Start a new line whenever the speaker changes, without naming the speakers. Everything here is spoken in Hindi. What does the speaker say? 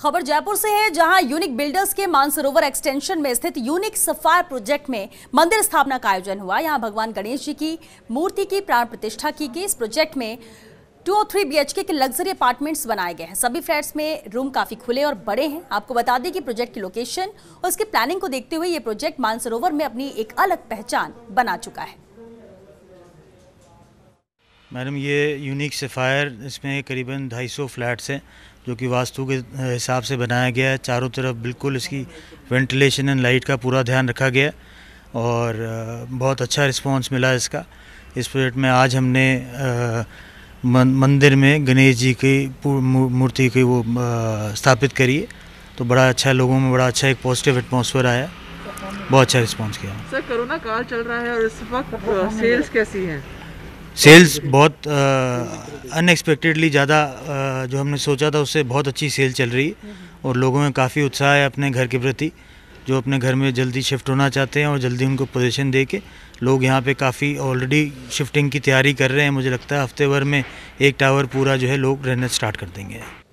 खबर जयपुर से है जहां यूनिक बिल्डर्स के मानसरोवर एक्सटेंशन में स्थित यूनिक सफायर प्रोजेक्ट में मंदिर स्थापना का आयोजन हुआ यहां भगवान गणेश जी की मूर्ति की प्राण प्रतिष्ठा की गई इस प्रोजेक्ट में टू और थ्री बी के लग्जरी अपार्टमेंट्स बनाए गए हैं सभी फ्लैट्स में रूम काफी खुले और बड़े हैं आपको बता दें कि प्रोजेक्ट की लोकेशन और उसकी प्लानिंग को देखते हुए ये प्रोजेक्ट मानसरोवर में अपनी एक अलग पहचान बना चुका है
मैडम ये यूनिक सफ़ायर इसमें करीबन 250 फ्लैट्स हैं जो कि वास्तु के हिसाब से बनाया गया है चारों तरफ बिल्कुल इसकी वेंटिलेशन एंड लाइट का पूरा ध्यान रखा गया और बहुत अच्छा रिस्पांस मिला इसका इस प्रोजेक्ट में आज हमने मंदिर में गणेश जी की मूर्ति की वो स्थापित करी है तो बड़ा अच्छा लोगों में बड़ा अच्छा एक पॉजिटिव एटमोसफेयर आया बहुत अच्छा रिस्पॉन्स किया
सर कोरोना काल चल रहा है और इस वक्त सेल्स कैसी है
सेल्स बहुत अनएक्सपेक्टेडली ज़्यादा जो हमने सोचा था उससे बहुत अच्छी सेल चल रही है और लोगों में काफ़ी उत्साह है अपने घर के प्रति जो अपने घर में जल्दी शिफ्ट होना चाहते हैं और जल्दी उनको पोजीशन दे के लोग यहाँ पे काफ़ी ऑलरेडी शिफ्टिंग की तैयारी कर रहे हैं मुझे लगता है हफ्ते भर में एक टावर पूरा जो है लोग रहना स्टार्ट कर देंगे